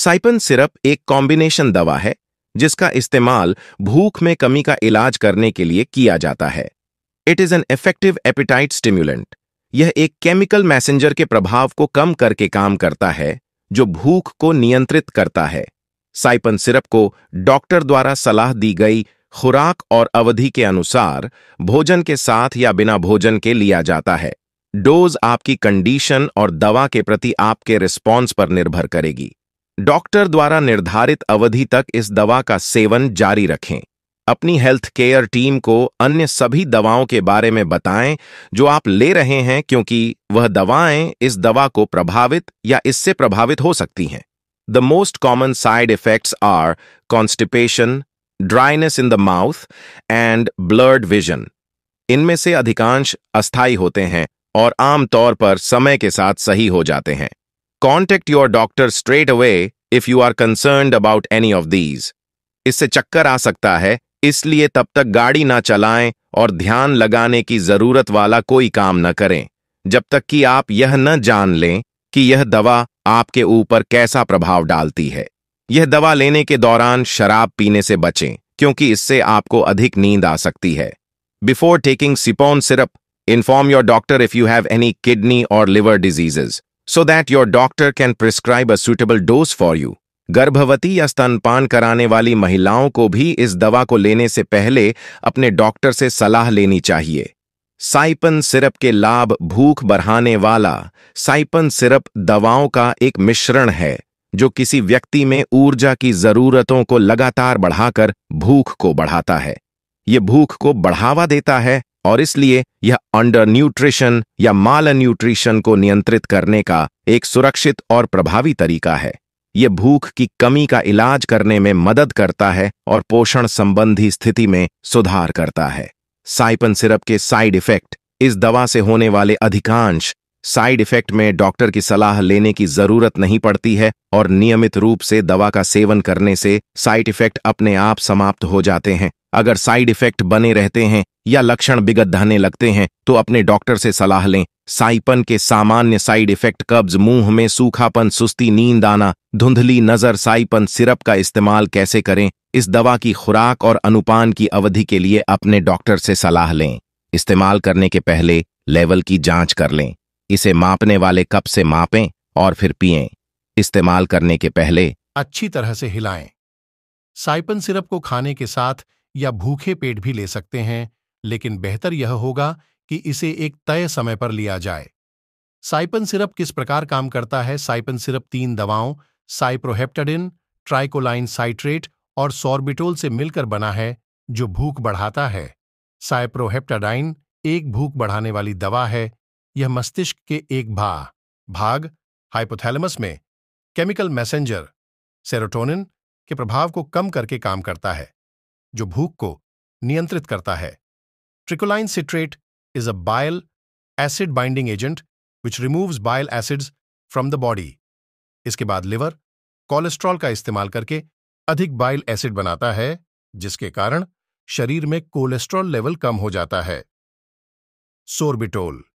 Siphon syrup एक combination दवा है जिसका इस्तेमाल भूख में कमी का इलाज करने के लिए किया जाता है it is an effective appetite stimulant यह एक केमिकल मैसेंजर के प्रभाव को कम करके काम करता है जो भूख को नियंत्रित करता है साइपन सिरप को डॉक्टर द्वारा सलाह दी गई खुराक और अवधि के अनुसार भोजन के साथ या बिना भोजन के लिया जाता है डोज आपकी कंडीशन और दवा के प्रति आपके रिस्पॉन्स पर निर्भर करेगी डॉक्टर द्वारा निर्धारित अवधि तक इस दवा का सेवन जारी रखें अपनी हेल्थ केयर टीम को अन्य सभी दवाओं के बारे में बताएं जो आप ले रहे हैं क्योंकि वह दवाएं इस दवा को प्रभावित या इससे प्रभावित हो सकती हैं the most common side effects are constipation dryness in the mouth and blurred vision इनमें से अधिकांश अस्थायी होते हैं और आमतौर पर समय के साथ सही हो जाते हैं contact your doctor straight away if you are concerned about any of these इससे चक्कर आ सकता है इसलिए तब तक गाड़ी ना चलाएं और ध्यान लगाने की जरूरत वाला कोई काम न करें जब तक कि आप यह न जान लें कि यह दवा आपके ऊपर कैसा प्रभाव डालती है यह दवा लेने के दौरान शराब पीने से बचें क्योंकि इससे आपको अधिक नींद आ सकती है before taking Cypon syrup inform your doctor if you have any kidney or liver diseases so that your doctor can prescribe a suitable dose for you. गर्भवती या स्तनपान कराने वाली महिलाओं को भी इस दवा को लेने से पहले अपने डॉक्टर से सलाह लेनी चाहिए साइपन सिरप के लाभ भूख बढ़ाने वाला साइपन सिरप दवाओं का एक मिश्रण है जो किसी व्यक्ति में ऊर्जा की जरूरतों को लगातार बढ़ाकर भूख को बढ़ाता है ये भूख को बढ़ावा देता है और इसलिए यह अंडर न्यूट्रिशन या माल न्यूट्रिशन को नियंत्रित करने का एक सुरक्षित और प्रभावी तरीका है यह भूख की कमी का इलाज करने में मदद करता है और पोषण संबंधी स्थिति में सुधार करता है साइपन सिरप के साइड इफेक्ट इस दवा से होने वाले अधिकांश साइड इफेक्ट में डॉक्टर की सलाह लेने की जरूरत नहीं पड़ती है और नियमित रूप से दवा का सेवन करने से साइड इफेक्ट अपने आप समाप्त हो जाते हैं अगर साइड इफेक्ट बने रहते हैं या लक्षण धाने लगते हैं तो अपने डॉक्टर से सलाह लें साइपन के सामान्य साइड इफेक्ट कब्ज मुंह में सूखापन सुस्ती नींद आना धुंधली नजर साइपन सिरप का इस्तेमाल कैसे करें इस दवा की खुराक और अनुपान की अवधि के लिए अपने डॉक्टर से सलाह लें इस्तेमाल करने के पहले लेवल की जांच कर लें इसे मापने वाले कप से मापें और फिर पिए इस्तेमाल करने के पहले अच्छी तरह से हिलाएं साइपन सिरप को खाने के साथ या भूखे पेट भी ले सकते हैं लेकिन बेहतर यह होगा कि इसे एक तय समय पर लिया जाए साइपन सिरप किस प्रकार काम करता है साइपन सिरप तीन दवाओं साइप्रोहेप्टाडिन ट्राइकोलाइन साइट्रेट और सॉर्बिटोल से मिलकर बना है जो भूख बढ़ाता है साइप्रोहेप्टाडाइन एक भूख बढ़ाने वाली दवा है यह मस्तिष्क के एक भा भाग हाइपोथैलमस में केमिकल मैसेंजर सेरोटोनिन के प्रभाव को कम करके काम करता है जो भूख को नियंत्रित करता है Tricholine citrate is a bile acid binding agent which removes bile acids from the body. इसके बाद लिवर कोलेस्ट्रॉल का इस्तेमाल करके अधिक बाइल एसिड बनाता है जिसके कारण शरीर में कोलेस्ट्रॉल लेवल कम हो जाता है सोरबिटोल